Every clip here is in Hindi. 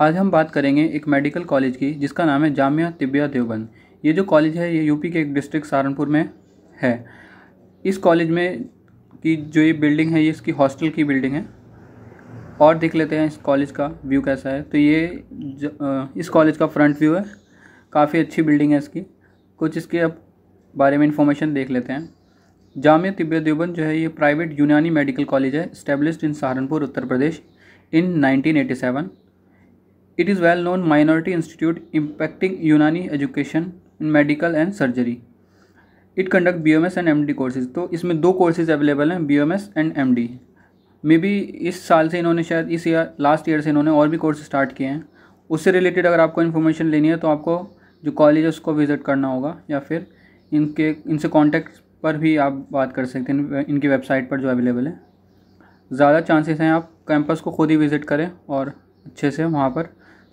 आज हम बात करेंगे एक मेडिकल कॉलेज की जिसका नाम है जामिया तिबिया देवबंद ये जो कॉलेज है ये यूपी के एक डिस्ट्रिक्ट सहारनपुर में है इस कॉलेज में की जो ये बिल्डिंग है ये इसकी हॉस्टल की बिल्डिंग है और देख लेते हैं इस कॉलेज का व्यू कैसा है तो ये इस कॉलेज का फ्रंट व्यू है काफ़ी अच्छी बिल्डिंग है इसकी कुछ इसके अब बारे में इंफॉर्मेशन देख लेते हैं जामिया तिब्बत देवबंद जो है ये प्राइवेट यूनानी मेडिकल कॉलेज है established in Saharanpur Uttar Pradesh in 1987 it is well known minority institute impacting Unani education in medical and surgery it conduct B M S and M D courses तो इसमें दो कोर्सेज अवेलेबल हैं B M S and M D may be इस साल से इन्होंने शायद इस ईयर लास्ट ईयर से इन्होंने और भी कोर्स स्टार्ट किए हैं उससे रिलेटेड अगर आपको इन्फॉर्मेशन लेनी है तो आपको जो कॉलेज है उसको विज़िट करना होगा या फिर इनके इनसे कॉन्टैक्ट पर भी आप बात कर सकते हैं इनकी वेबसाइट पर जो अवेलेबल है ज़्यादा चांसेस हैं आप कैंपस को खुद ही विज़िट करें और अच्छे से वहाँ पर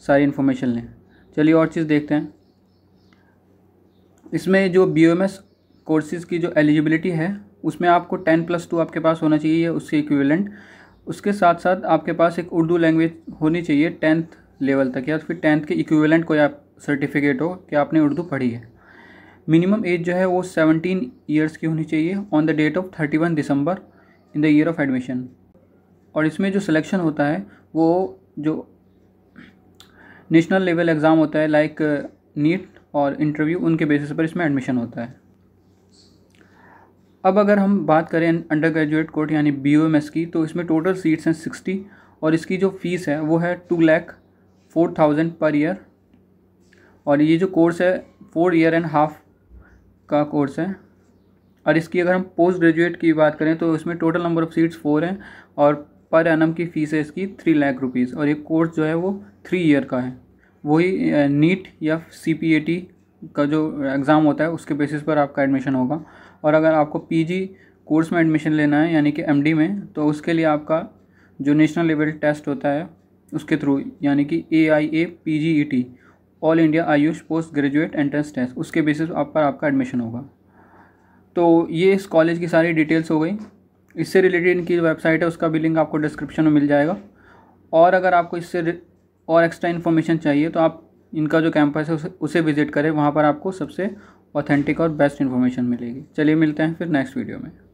सारी इन्फॉर्मेशन लें चलिए और चीज़ देखते हैं इसमें जो बी एम एस कोर्सेज़ की जो एलिजिबिलिटी है उसमें आपको टेन प्लस टू आपके पास होना चाहिए उसके इक्विवेलेंट उसके साथ साथ आपके पास एक उर्दू लैंग्वेज होनी चाहिए टेंथ लेवल तक या फिर टेंथ के इक्विवेलेंट कोई आप सर्टिफिकेट हो कि आपने उर्दू पढ़ी है मिनिमम एज जो है वो सेवनटीन ईयर्स की होनी चाहिए on the date of thirty one December in the year of admission और इसमें जो सिलेक्शन होता है वो जो नेशनल लेवल एग्ज़ाम होता है लाइक नीट और इंटरव्यू उनके बेसिस पर इसमें एडमिशन होता है अब अगर हम बात करें अंडर ग्रेजुएट कोर्ट यानी बी की तो इसमें टोटल सीट्स हैं सिक्सटी और इसकी जो फ़ीस है वो है two lakh four thousand per year और ये जो कोर्स है फोर ईयर एंड हाफ का कोर्स है और इसकी अगर हम पोस्ट ग्रेजुएट की बात करें तो इसमें total number of seats four हैं और पर एनम की फ़ीस है इसकी थ्री लाख रुपीज़ और ये कोर्स जो है वो थ्री ईयर का है वही नीट या सी का जो एग्ज़ाम होता है उसके बेसिस पर आपका एडमिशन होगा और अगर आपको पी कोर्स में एडमिशन लेना है यानी कि एम में तो उसके लिए आपका जो नेशनल लेवल टेस्ट होता है उसके थ्रू यानी कि A I A P G E T all India Ayush post graduate entrance test उसके बेसिस आप पर आपका एडमिशन होगा तो ये इस कॉलेज की सारी डिटेल्स हो गई इससे रिलेटेड इनकी वेबसाइट है उसका भी लिंक आपको डिस्क्रिप्शन में मिल जाएगा और अगर आपको इससे और एक्स्ट्रा इन्फॉर्मेशन चाहिए तो आप इनका जो कैंपस है उसे, उसे विज़िट करें वहाँ पर आपको सबसे ऑथेंटिक और बेस्ट इन्फॉर्मेशन मिलेगी चलिए मिलते हैं फिर नेक्स्ट वीडियो में